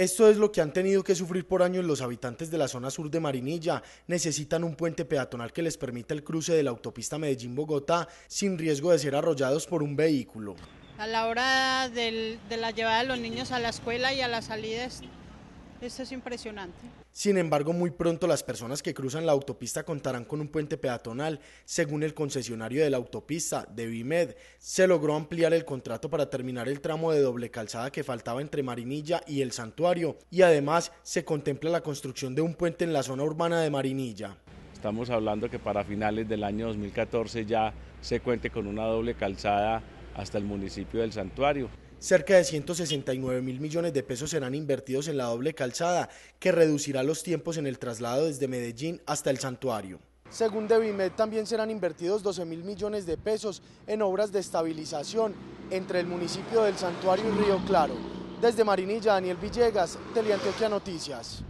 Esto es lo que han tenido que sufrir por años los habitantes de la zona sur de Marinilla. Necesitan un puente peatonal que les permita el cruce de la autopista Medellín-Bogotá sin riesgo de ser arrollados por un vehículo. A la hora de la llevada de los niños a la escuela y a las salidas... Esto es impresionante. Sin embargo, muy pronto las personas que cruzan la autopista contarán con un puente peatonal. Según el concesionario de la autopista, de Bimed, se logró ampliar el contrato para terminar el tramo de doble calzada que faltaba entre Marinilla y el santuario. Y además se contempla la construcción de un puente en la zona urbana de Marinilla. Estamos hablando que para finales del año 2014 ya se cuente con una doble calzada hasta el municipio del santuario. Cerca de 169 mil millones de pesos serán invertidos en la doble calzada, que reducirá los tiempos en el traslado desde Medellín hasta el santuario. Según Devimed, también serán invertidos 12 mil millones de pesos en obras de estabilización entre el municipio del Santuario y Río Claro. Desde Marinilla, Daniel Villegas, Teleantioquia Noticias.